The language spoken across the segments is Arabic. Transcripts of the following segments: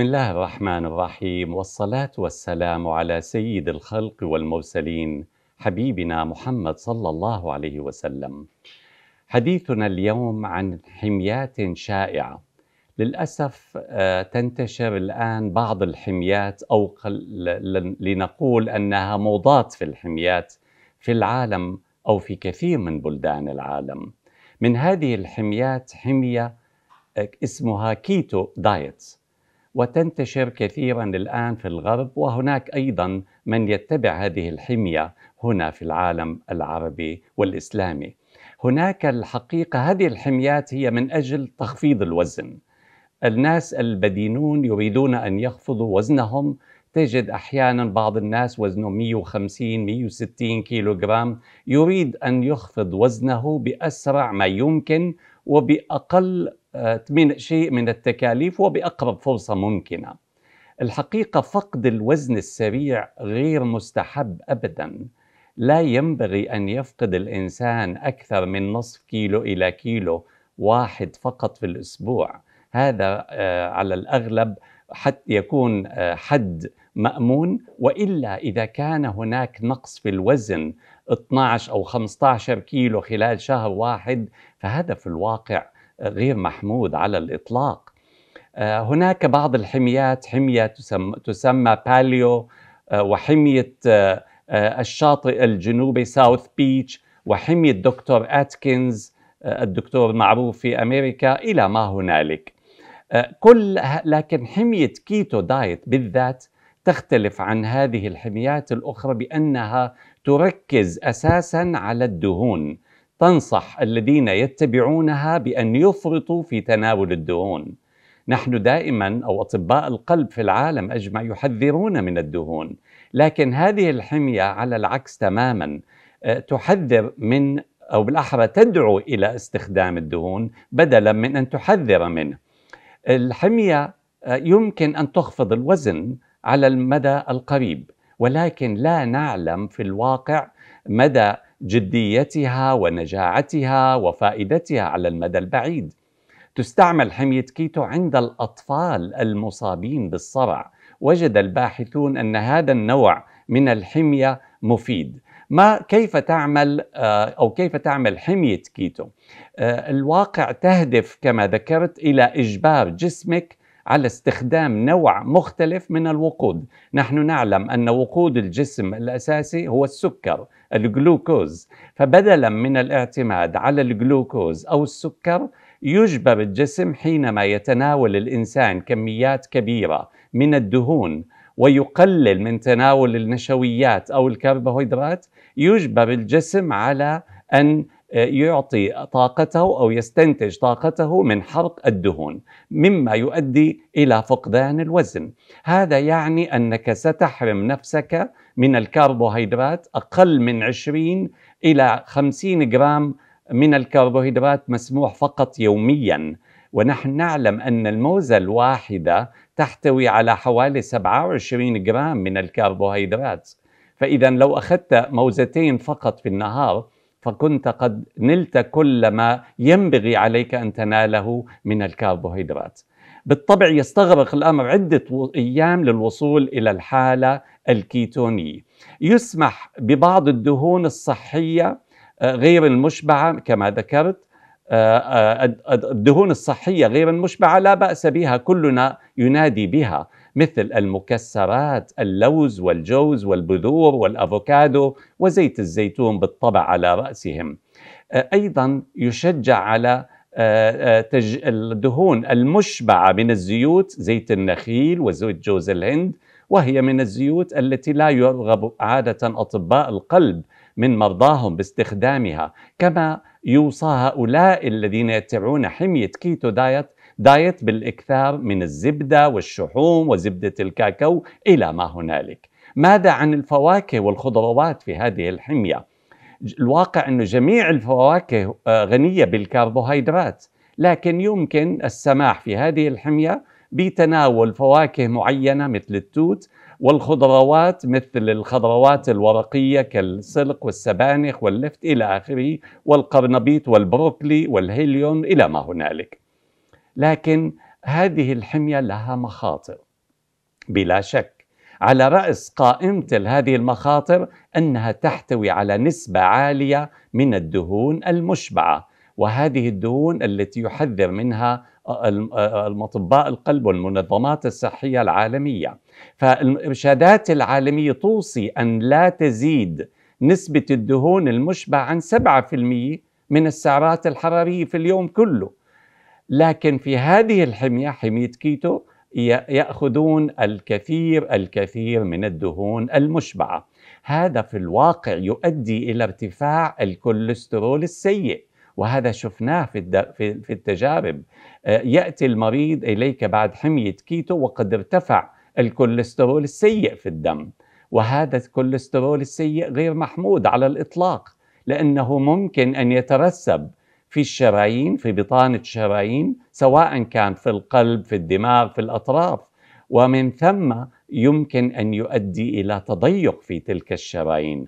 بسم الله الرحمن الرحيم والصلاة والسلام على سيد الخلق والمرسلين حبيبنا محمد صلى الله عليه وسلم. حديثنا اليوم عن حميات شائعة. للأسف آه، تنتشر الآن بعض الحميات أو لنقول أنها موضات في الحميات في العالم أو في كثير من بلدان العالم. من هذه الحميات حمية آه، اسمها كيتو دايت. وتنتشر كثيرا الان في الغرب وهناك ايضا من يتبع هذه الحميه هنا في العالم العربي والاسلامي. هناك الحقيقه هذه الحميات هي من اجل تخفيض الوزن. الناس البدينون يريدون ان يخفضوا وزنهم تجد احيانا بعض الناس وزنه 150 160 كيلو جرام يريد ان يخفض وزنه باسرع ما يمكن وباقل من شيء من التكاليف وبأقرب فرصة ممكنة الحقيقة فقد الوزن السريع غير مستحب أبدا لا ينبغي أن يفقد الإنسان أكثر من نصف كيلو إلى كيلو واحد فقط في الأسبوع هذا آه، على الأغلب حتى يكون آه، حد مأمون وإلا إذا كان هناك نقص في الوزن 12 أو 15 كيلو خلال شهر واحد فهذا في الواقع غير محمود على الإطلاق آه، هناك بعض الحميات حمية تسمى, تسمى باليو آه، وحمية آه، الشاطئ الجنوبي ساوث بيتش وحمية دكتور أتكنز الدكتور المعروف في أمريكا إلى ما هنالك كل لكن حمية كيتو دايت بالذات تختلف عن هذه الحميات الأخرى بأنها تركز أساسا على الدهون تنصح الذين يتبعونها بأن يفرطوا في تناول الدهون نحن دائما او اطباء القلب في العالم اجمع يحذرون من الدهون، لكن هذه الحميه على العكس تماما آه، تحذر من او بالاحرى تدعو الى استخدام الدهون بدلا من ان تحذر منه. الحميه آه، يمكن ان تخفض الوزن على المدى القريب، ولكن لا نعلم في الواقع مدى جديتها ونجاعتها وفائدتها على المدى البعيد تستعمل حمية كيتو عند الأطفال المصابين بالصرع وجد الباحثون أن هذا النوع من الحمية مفيد ما كيف تعمل آه، أو كيف تعمل حمية كيتو آه، الواقع تهدف كما ذكرت إلى إجبار جسمك على استخدام نوع مختلف من الوقود نحن نعلم أن وقود الجسم الأساسي هو السكر الجلوكوز فبدلا من الاعتماد على الجلوكوز أو السكر يجبر الجسم حينما يتناول الإنسان كميات كبيرة من الدهون ويقلل من تناول النشويات أو الكربوهيدرات يجبر الجسم على أن آه، يعطي طاقته او يستنتج طاقته من حرق الدهون مما يؤدي الى فقدان الوزن هذا يعني انك ستحرم نفسك من الكربوهيدرات اقل من 20 الى 50 جرام من الكربوهيدرات مسموح فقط يوميا ونحن نعلم ان الموزه الواحده تحتوي على حوالي 27 جرام من الكربوهيدرات فاذا لو اخذت موزتين فقط في النهار فكنت قد نلت كل ما ينبغي عليك ان تناله من الكربوهيدرات. بالطبع يستغرق الامر عده ايام للوصول الى الحاله الكيتونيه. يسمح ببعض الدهون الصحيه آه، غير المشبعه كما ذكرت آه، آه، الدهون الصحيه غير المشبعه لا باس بها كلنا ينادي بها مثل المكسرات اللوز والجوز والبذور والافوكادو وزيت الزيتون بالطبع على راسهم آه، ايضا يشجع على آه، آه، الدهون المشبعه من الزيوت زيت النخيل وزيت جوز الهند وهي من الزيوت التي لا يرغب عاده اطباء القلب من مرضاهم باستخدامها كما يوصى هؤلاء الذين يتبعون حميه كيتو دايت دايت بالاكثار من الزبده والشحوم وزبده الكاكاو الى ما هنالك. ماذا عن الفواكه والخضروات في هذه الحميه؟ الواقع انه جميع الفواكه آه، غنيه بالكربوهيدرات، لكن يمكن السماح في هذه الحميه بتناول فواكه معينه مثل التوت والخضروات مثل الخضروات الورقيه كالسلق والسبانخ واللفت الى اخره والقرنبيط والبروكلي والهيليون الى ما هنالك. لكن هذه الحميه لها مخاطر بلا شك على راس قائمه هذه المخاطر انها تحتوي على نسبه عاليه من الدهون المشبعه وهذه الدهون التي يحذر منها المطباء القلب والمنظمات الصحيه العالميه فالارشادات العالميه توصي ان لا تزيد نسبه الدهون المشبعه عن 7% من السعرات الحراريه في اليوم كله لكن في هذه الحمية حمية كيتو يأخذون الكثير الكثير من الدهون المشبعة هذا في الواقع يؤدي إلى ارتفاع الكوليسترول السيء وهذا شفناه في, في, في التجارب آه، يأتي المريض إليك بعد حمية كيتو وقد ارتفع الكوليسترول السيء في الدم وهذا الكوليسترول السيء غير محمود على الإطلاق لأنه ممكن أن يترسب في الشرايين في بطانة الشرايين سواء كان في القلب في الدماغ في الأطراف ومن ثم يمكن أن يؤدي إلى تضيق في تلك الشرايين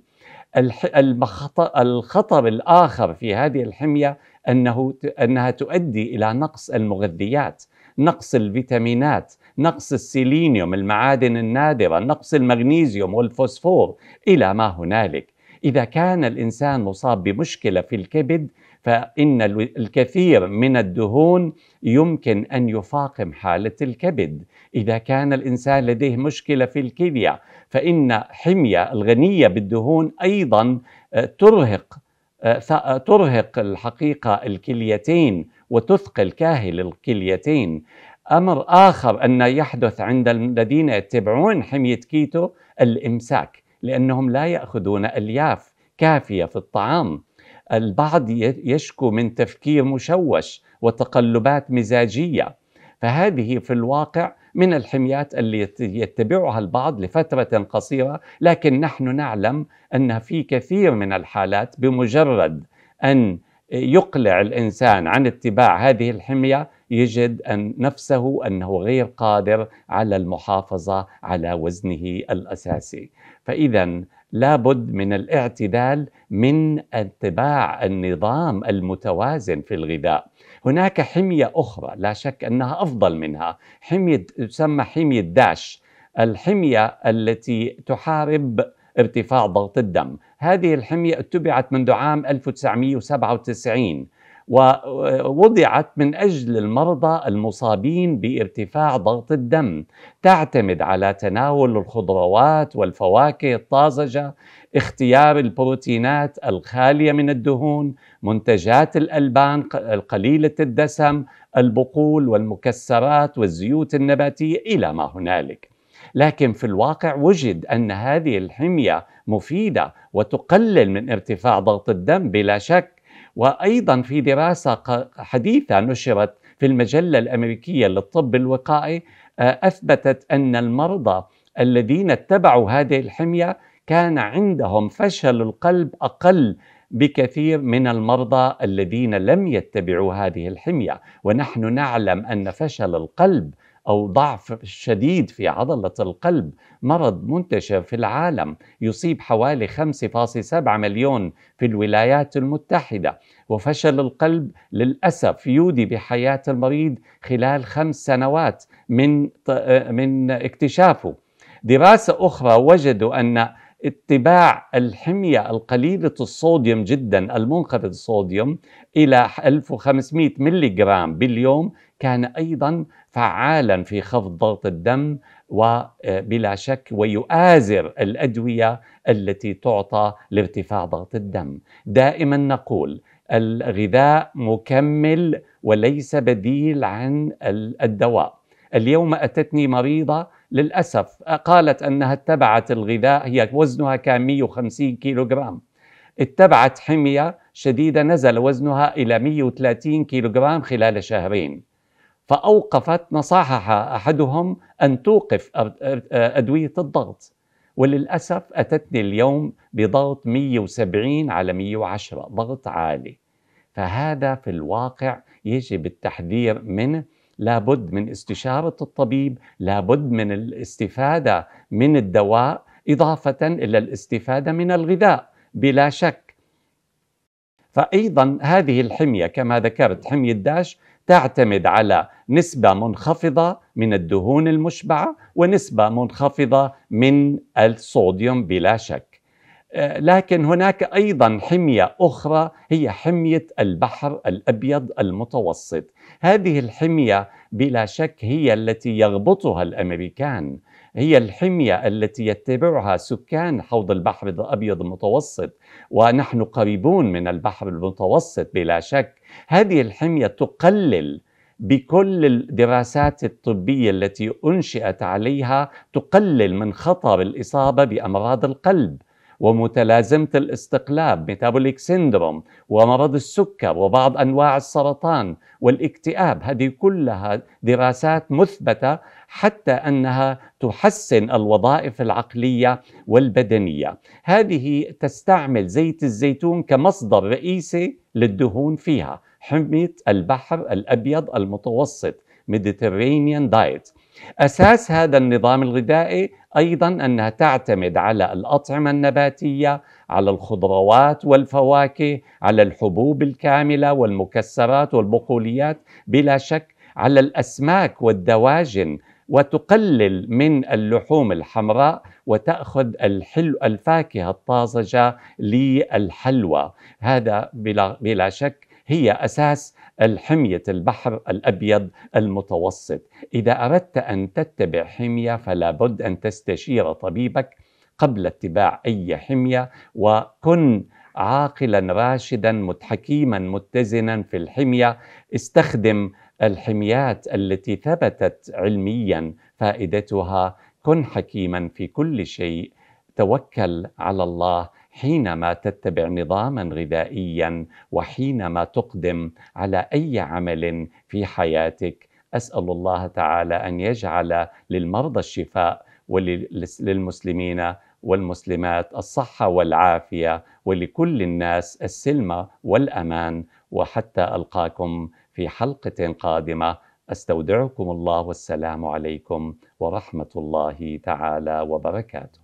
الخطر الآخر في هذه الحمية أنه أنها تؤدي إلى نقص المغذيات نقص الفيتامينات نقص السيلينيوم المعادن النادرة نقص المغنيسيوم والفوسفور إلى ما هنالك إذا كان الإنسان مصاب بمشكلة في الكبد فإن الكثير من الدهون يمكن أن يفاقم حالة الكبد إذا كان الإنسان لديه مشكلة في الكلية فإن حمية الغنية بالدهون أيضا آه، ترهق آه، آه، ترهق الحقيقة الكليتين وتثقل كاهل الكليتين أمر آخر أن يحدث عند الذين يتبعون حمية كيتو الإمساك لأنهم لا يأخذون ألياف كافية في الطعام البعض يشكو من تفكير مشوش وتقلبات مزاجيه فهذه في الواقع من الحميات التي يتبعها البعض لفتره قصيره لكن نحن نعلم ان في كثير من الحالات بمجرد ان يقلع الانسان عن اتباع هذه الحميه يجد أن نفسه أنه غير قادر على المحافظة على وزنه الأساسي فإذا لابد من الاعتدال من اتباع النظام المتوازن في الغذاء هناك حمية أخرى لا شك أنها أفضل منها حمية تسمى حمية داش الحمية التي تحارب ارتفاع ضغط الدم هذه الحمية اتبعت منذ عام 1997 ووضعت من اجل المرضى المصابين بارتفاع ضغط الدم تعتمد على تناول الخضروات والفواكه الطازجه اختيار البروتينات الخاليه من الدهون منتجات الالبان قليله الدسم البقول والمكسرات والزيوت النباتيه الى ما هنالك لكن في الواقع وجد ان هذه الحميه مفيده وتقلل من ارتفاع ضغط الدم بلا شك وأيضا في دراسة حديثة نشرت في المجلة الأمريكية للطب الوقائي آه، أثبتت أن المرضى الذين اتبعوا هذه الحمية كان عندهم فشل القلب أقل بكثير من المرضى الذين لم يتبعوا هذه الحميه ونحن نعلم ان فشل القلب أو ضعف شديد في عضلة القلب مرض منتشر في العالم يصيب حوالي 5.7 مليون في الولايات المتحدة وفشل القلب للأسف يودي بحياة المريض خلال خمس سنوات من, من اكتشافه دراسة أخرى وجدوا أن اتباع الحمية القليلة الصوديوم جدا المنخفض الصوديوم إلى 1500 ملغ باليوم كان أيضا فعالا في خفض ضغط الدم وبلا آه، شك ويؤازر الادويه التي تعطى لارتفاع ضغط الدم. دائما نقول الغذاء مكمل وليس بديل عن الدواء. اليوم اتتني مريضه للاسف قالت انها اتبعت الغذاء هي وزنها كان 150 كيلوغرام. اتبعت حميه شديده نزل وزنها الى 130 كيلوغرام خلال شهرين. فأوقفت نصحها أحدهم أن توقف أدوية الضغط وللأسف أتتني اليوم بضغط 170 على 110 ضغط عالي فهذا في الواقع يجب التحذير منه لابد من استشارة الطبيب لابد من الاستفادة من الدواء إضافة إلى الاستفادة من الغذاء بلا شك فأيضا هذه الحمية كما ذكرت حمية داش تعتمد على نسبة منخفضة من الدهون المشبعة ونسبة منخفضة من الصوديوم بلا شك آه، لكن هناك أيضا حمية أخرى هي حمية البحر الأبيض المتوسط هذه الحمية بلا شك هي التي يغبطها الأمريكان هي الحمية التي يتبعها سكان حوض البحر الأبيض المتوسط ونحن قريبون من البحر المتوسط بلا شك هذه الحمية تقلل بكل الدراسات الطبية التي أنشئت عليها تقلل من خطر الإصابة بأمراض القلب ومتلازمة الاستقلاب ميتابوليك سيندروم ومرض السكر وبعض أنواع السرطان والاكتئاب هذه كلها دراسات مثبتة حتى أنها تحسن الوظائف العقلية والبدنية هذه تستعمل زيت الزيتون كمصدر رئيسي للدهون فيها حمية البحر الأبيض المتوسط Mediterranean دايت أساس هذا النظام الغذائي أيضا أنها تعتمد على الأطعمة النباتية على الخضروات والفواكه على الحبوب الكاملة والمكسرات والبقوليات بلا شك على الأسماك والدواجن وتقلل من اللحوم الحمراء وتأخذ الحلو الفاكهة الطازجة للحلوى هذا بلا, بلا شك هي أساس الحمية البحر الأبيض المتوسط إذا أردت أن تتبع حمية فلا بد أن تستشير طبيبك قبل اتباع أي حمية وكن عاقلا راشدا متحكيما متزنا في الحمية استخدم الحميات التي ثبتت علميا فائدتها كن حكيما في كل شيء توكل على الله حينما تتبع نظاما غذائيا وحينما تقدم على اي عمل في حياتك اسال الله تعالى ان يجعل للمرضى الشفاء وللمسلمين والمسلمات الصحه والعافيه ولكل الناس السلم والامان وحتى القاكم في حلقة قادمة استودعكم الله والسلام عليكم ورحمة الله تعالى وبركاته